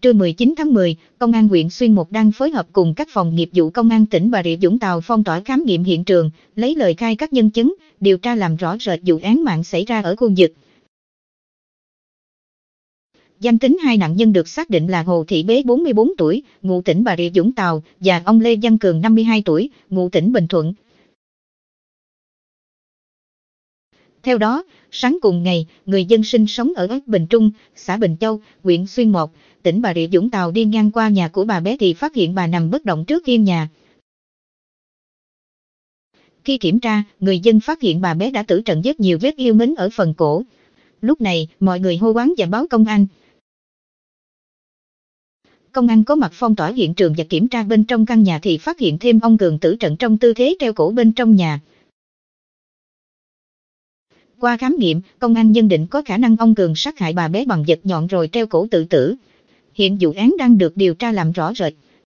Trưa 19 tháng 10, Công an huyện Xuyên Mộc đang phối hợp cùng các phòng nghiệp vụ Công an tỉnh Bà Rịa Vũng Tàu phong tỏa khám nghiệm hiện trường, lấy lời khai các nhân chứng, điều tra làm rõ rệt vụ án mạng xảy ra ở khu vực. Danh tính hai nạn nhân được xác định là Hồ Thị Bế 44 tuổi, ngụ tỉnh Bà Rịa Vũng Tàu, và ông Lê Văn Cường 52 tuổi, ngụ tỉnh Bình Thuận, Theo đó, sáng cùng ngày, người dân sinh sống ở ấp Bình Trung, xã Bình Châu, huyện Xuyên Mộc, tỉnh Bà Rịa Vũng Tàu đi ngang qua nhà của bà bé thì phát hiện bà nằm bất động trước hiên nhà. Khi kiểm tra, người dân phát hiện bà bé đã tử trận rất nhiều vết yêu mến ở phần cổ. Lúc này, mọi người hô hoáng và báo công an. Công an có mặt phong tỏa hiện trường và kiểm tra bên trong căn nhà thì phát hiện thêm ông Cường tử trận trong tư thế treo cổ bên trong nhà. Qua khám nghiệm, công an nhân định có khả năng ông Cường sát hại bà bé bằng vật nhọn rồi treo cổ tự tử. Hiện vụ án đang được điều tra làm rõ rệt.